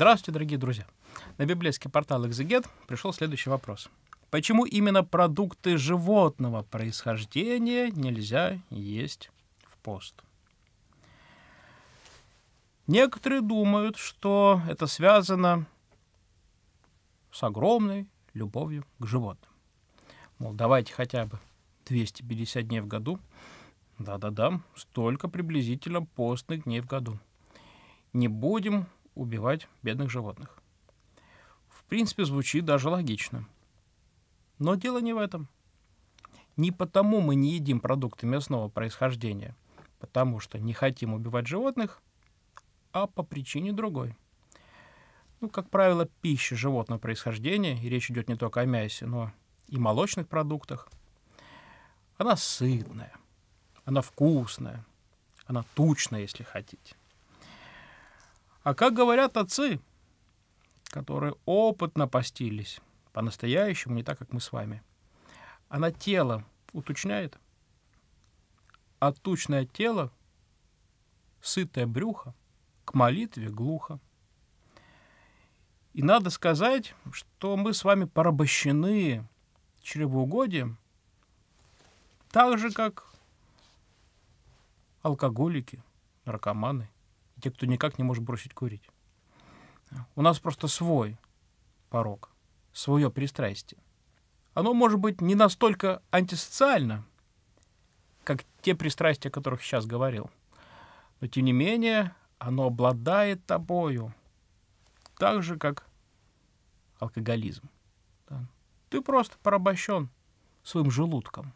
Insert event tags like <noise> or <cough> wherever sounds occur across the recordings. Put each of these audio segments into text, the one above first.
Здравствуйте, дорогие друзья! На библейский портал «Экзегет» пришел следующий вопрос. Почему именно продукты животного происхождения нельзя есть в пост? Некоторые думают, что это связано с огромной любовью к животным. Мол, давайте хотя бы 250 дней в году. Да-да-да, столько приблизительно постных дней в году. Не будем убивать бедных животных. В принципе, звучит даже логично. Но дело не в этом. Не потому мы не едим продукты мясного происхождения, потому что не хотим убивать животных, а по причине другой. Ну, как правило, пища животного происхождения, и речь идет не только о мясе, но и молочных продуктах, она сытная, она вкусная, она тучная, если хотите. А как говорят отцы, которые опытно постились, по-настоящему, не так, как мы с вами, она тело уточняет, а тучное тело, сытое брюхо, к молитве глухо. И надо сказать, что мы с вами порабощены чревоугодием, так же, как алкоголики, наркоманы – те, кто никак не может бросить курить. У нас просто свой порог, свое пристрастие. Оно может быть не настолько антисоциально, как те пристрастия, о которых сейчас говорил. Но тем не менее, оно обладает тобою. Так же, как алкоголизм. Да. Ты просто порабощен своим желудком.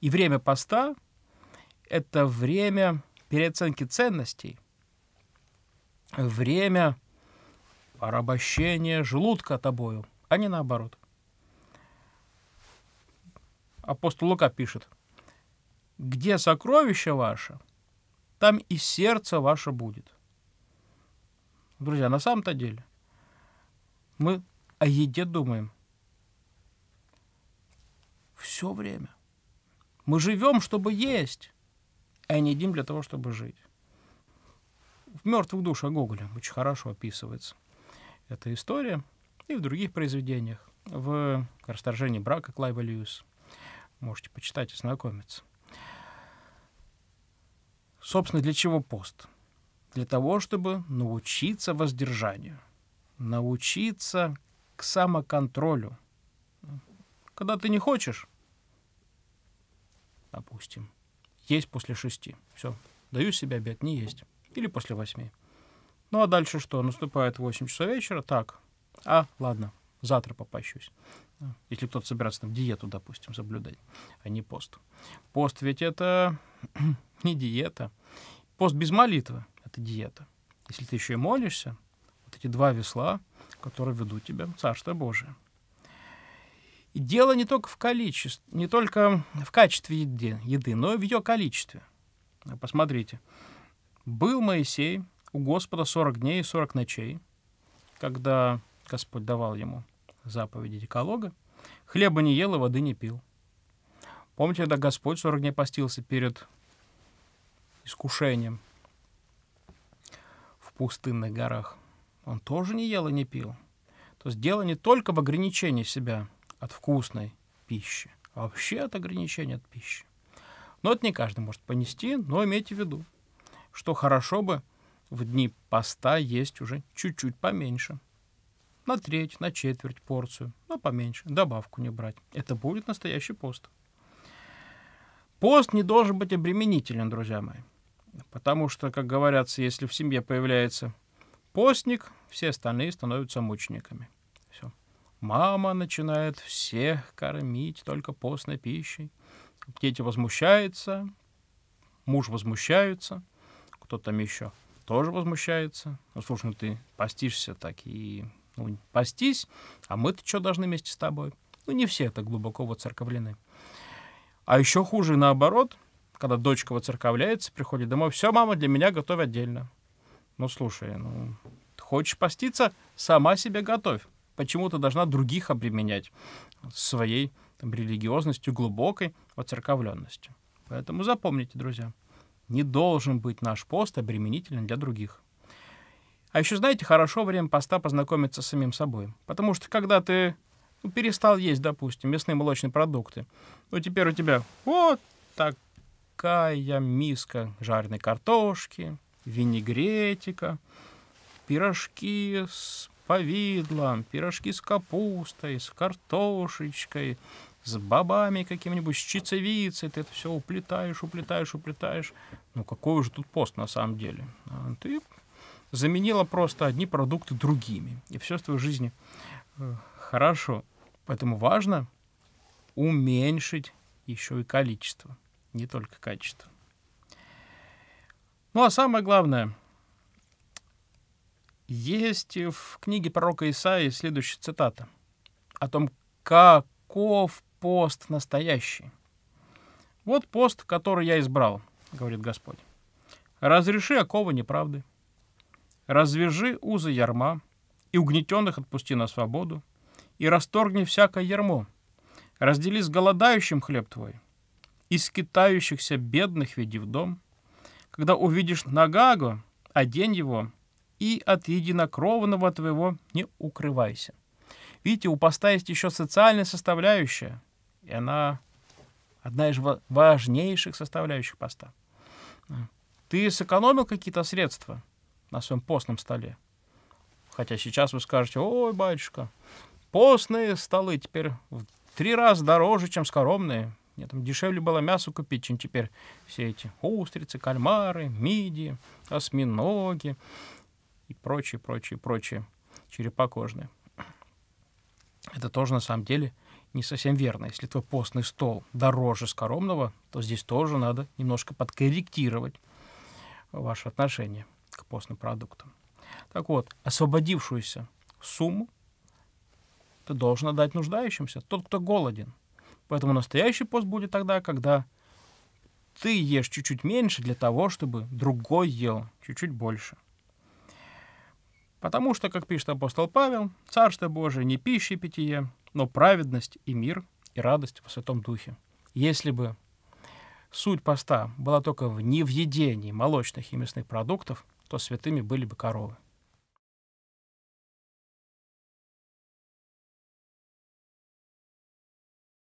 И время поста — это время переоценки ценностей, время порабощения желудка тобою, а не наоборот. Апостол Лука пишет, «Где сокровище ваше, там и сердце ваше будет». Друзья, на самом-то деле мы о еде думаем все время. Мы живем, чтобы есть, а не едим для того, чтобы жить в «Мертвых душах» Гоголя очень хорошо описывается эта история, и в других произведениях, в «Расторжении брака» Клайва Льюис. Можете почитать и знакомиться. Собственно, для чего пост? Для того, чтобы научиться воздержанию, научиться к самоконтролю. Когда ты не хочешь, допустим, есть после шести. Все, даю себе обед не есть или после восьми. Ну а дальше что? Наступает 8 часов вечера, так, а, ладно, завтра попащусь. Ну, если кто-то собирается там диету, допустим, соблюдать, а не пост. Пост ведь это <clears throat> не диета. Пост без молитвы — это диета. Если ты еще и молишься, вот эти два весла, которые ведут тебя в Царство Божие. И дело не только в количестве, не только в качестве еды, еды но и в ее количестве. Посмотрите, был Моисей у Господа сорок дней и сорок ночей, когда Господь давал ему заповеди Деколога, хлеба не ел и воды не пил. Помните, когда Господь 40 дней постился перед искушением в пустынных горах? Он тоже не ел и не пил. То есть дело не только в ограничении себя от вкусной пищи, а вообще от ограничения от пищи. Но это не каждый может понести, но имейте в виду – что хорошо бы в дни поста есть уже чуть-чуть поменьше. На треть, на четверть порцию, но поменьше, добавку не брать. Это будет настоящий пост. Пост не должен быть обременителен, друзья мои. Потому что, как говорятся, если в семье появляется постник, все остальные становятся мучениками. Все. Мама начинает всех кормить только постной пищей. Дети возмущаются, муж возмущается – кто там еще тоже возмущается. Ну, слушай, ну ты постишься так и ну, постись, а мы-то что должны вместе с тобой? Ну, не все так глубоко воцерковлены. А еще хуже наоборот, когда дочка воцерковляется, приходит домой, все, мама, для меня готовь отдельно. Ну, слушай, ну, хочешь поститься, сама себе готовь. Почему ты должна других обременять своей там, религиозностью, глубокой воцерковленностью? Поэтому запомните, друзья. Не должен быть наш пост обременителен для других. А еще, знаете, хорошо время поста познакомиться с самим собой. Потому что когда ты ну, перестал есть, допустим, мясные молочные продукты, ну теперь у тебя вот такая миска жареной картошки, винегретика, пирожки с повидлом, пирожки с капустой, с картошечкой, с бабами каким-нибудь, с чицевицей, ты это все уплетаешь, уплетаешь, уплетаешь. Ну какой же тут пост на самом деле? А ты заменила просто одни продукты другими, и все в твоей жизни э, хорошо. Поэтому важно уменьшить еще и количество, не только качество. Ну а самое главное, есть в книге пророка Исаии следующая цитата о том, каков пост настоящий. Вот пост, который я избрал, говорит Господь. Разреши оковы неправды, развяжи узы ярма, и угнетенных отпусти на свободу, и расторгни всякое ярмо, раздели с голодающим хлеб твой, и скитающихся бедных веди в дом, когда увидишь Нагага, одень его, и от единокровного твоего не укрывайся. Видите, у поста есть еще социальная составляющая. И она одна из важнейших составляющих поста. Ты сэкономил какие-то средства на своем постном столе. Хотя сейчас вы скажете, ой, батюшка, постные столы теперь в три раза дороже, чем скоромные. Нет, там дешевле было мясо купить, чем теперь все эти устрицы, кальмары, миди, осьминоги и прочие, прочие, прочие черепокожные. Это тоже на самом деле – не совсем верно. Если твой постный стол дороже скоромного, то здесь тоже надо немножко подкорректировать ваше отношение к постным продуктам. Так вот, освободившуюся сумму ты должен отдать нуждающимся, тот, кто голоден. Поэтому настоящий пост будет тогда, когда ты ешь чуть-чуть меньше для того, чтобы другой ел чуть-чуть больше. Потому что, как пишет апостол Павел, «Царство Божие не пища и питье, но праведность и мир и радость во Святом Духе. Если бы суть поста была только в невъедении молочных и мясных продуктов, то святыми были бы коровы.